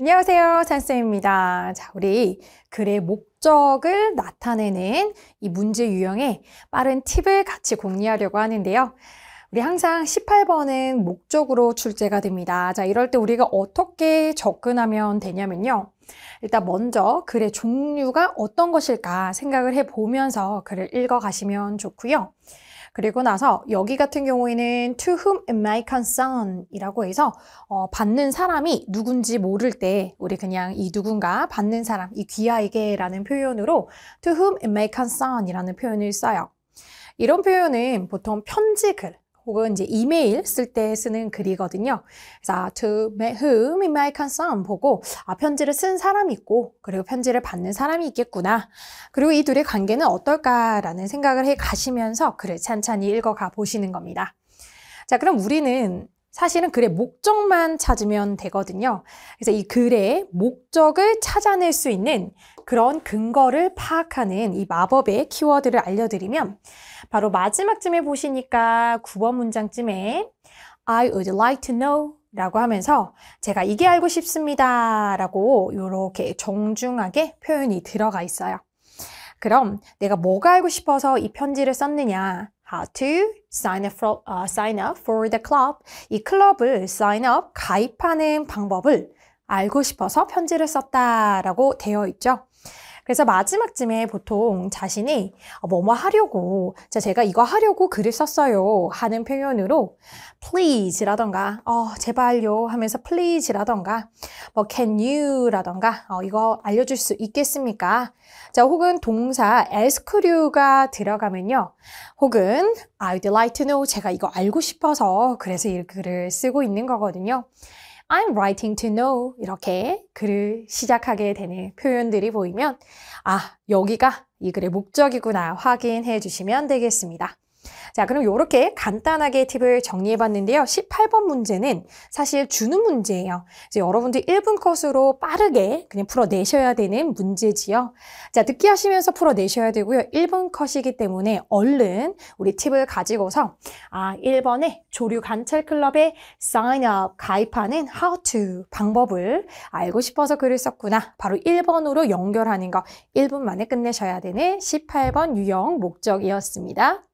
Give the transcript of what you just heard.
안녕하세요. 찬쌤입니다 자, 우리 글의 목적을 나타내는 이 문제 유형의 빠른 팁을 같이 공유하려고 하는데요. 우리 항상 18번은 목적으로 출제가 됩니다. 자, 이럴 때 우리가 어떻게 접근하면 되냐면요. 일단 먼저 글의 종류가 어떤 것일까 생각을 해보면서 글을 읽어가시면 좋고요. 그리고 나서 여기 같은 경우에는 to whom it may concern 이라고 해서 어, 받는 사람이 누군지 모를 때 우리 그냥 이 누군가 받는 사람, 이 귀하에게 라는 표현으로 to whom it may concern 이라는 표현을 써요. 이런 표현은 보통 편지글, 혹은 이제 이메일 쓸 때 쓰는 글이거든요. 그래서 아, to whom in my concern 보고 아 편지를 쓴 사람이 있고 그리고 편지를 받는 사람이 있겠구나. 그리고 이 둘의 관계는 어떨까라는 생각을 해 가시면서 글을 찬찬히 읽어가 보시는 겁니다. 자 그럼 우리는 사실은 글의 목적만 찾으면 되거든요. 그래서 이 글의 목적을 찾아낼 수 있는 그런 근거를 파악하는 이 마법의 키워드를 알려드리면 바로 마지막쯤에 보시니까 9번 문장쯤에 I would like to know 라고 하면서 제가 이게 알고 싶습니다 라고 이렇게 정중하게 표현이 들어가 있어요. 그럼 내가 뭐가 알고 싶어서 이 편지를 썼느냐 how to sign up for, uh, sign up for the club. 이 클럽을 sign up, 가입하는 방법을 알고 싶어서 편지를 썼다라고 되어 있죠. 그래서 마지막쯤에 보통 자신이 뭐뭐 하려고 제가 이거 하려고 글을 썼어요 하는 표현으로 please라던가 어 제발요 하면서 please라던가 뭐 can you라던가 어 이거 알려줄 수 있겠습니까? 자 혹은 동사 ask you가 들어가면요 혹은 I'd like to know 제가 이거 알고 싶어서 그래서 이 글을 쓰고 있는 거거든요. I'm writing to know 이렇게 글을 시작하게 되는 표현들이 보이면 아, 여기가 이 글의 목적이구나 확인해 주시면 되겠습니다. 자, 그럼 이렇게 간단하게 팁을 정리해 봤는데요. 18번 문제는 사실 주는 문제예요. 이제 여러분들이 1분 컷으로 빠르게 그냥 풀어내셔야 되는 문제지요. 자, 듣기 하시면서 풀어내셔야 되고요. 1분 컷이기 때문에 얼른 우리 팁을 가지고서 아, 1번에 조류 관찰 클럽에 사인업 가입하는 how to 방법을 알고 싶어서 글을 썼구나. 바로 1번으로 연결하는 거 1분 만에 끝내셔야 되는 18번 유형 목적이었습니다.